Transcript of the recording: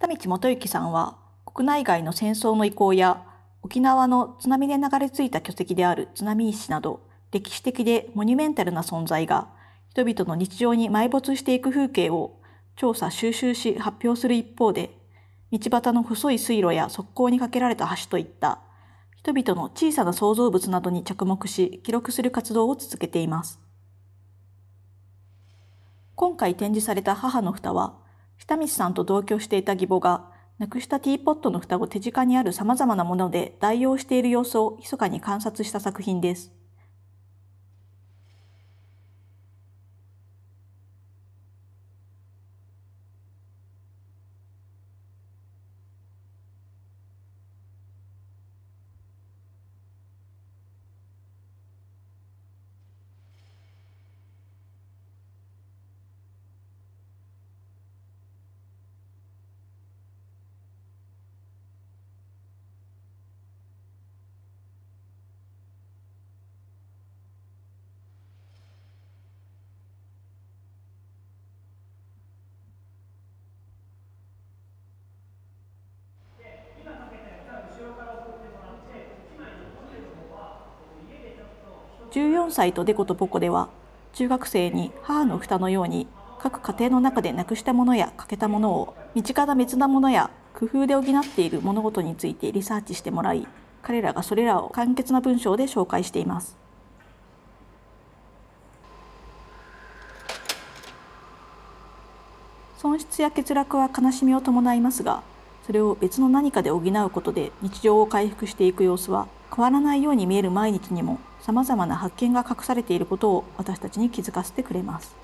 下道元幸さんは国内外の戦争の遺構や沖縄の津波で流れ着いた巨石である津波石など歴史的でモニュメンタルな存在が人々の日常に埋没していく風景を調査収集し発表する一方で道端の細い水路や側溝に架けられた橋といった人々の小さな創造物などに着目し記録する活動を続けています今回展示された母の蓋は下道さんと同居していた義母が、なくしたティーポットの蓋を手近にある様々なもので代用している様子を密かに観察した作品です。14歳とデコとポコでは中学生に母の蓋のように各家庭の中でなくしたものや欠けたものを身近な別なものや工夫で補っている物事についてリサーチしてもらい彼らがそれらを簡潔な文章で紹介しています。損失や欠落は悲しみを伴いますがそれを別の何かで補うことで日常を回復していく様子は変わらないように見える毎日にもさまざまな発見が隠されていることを私たちに気づかせてくれます。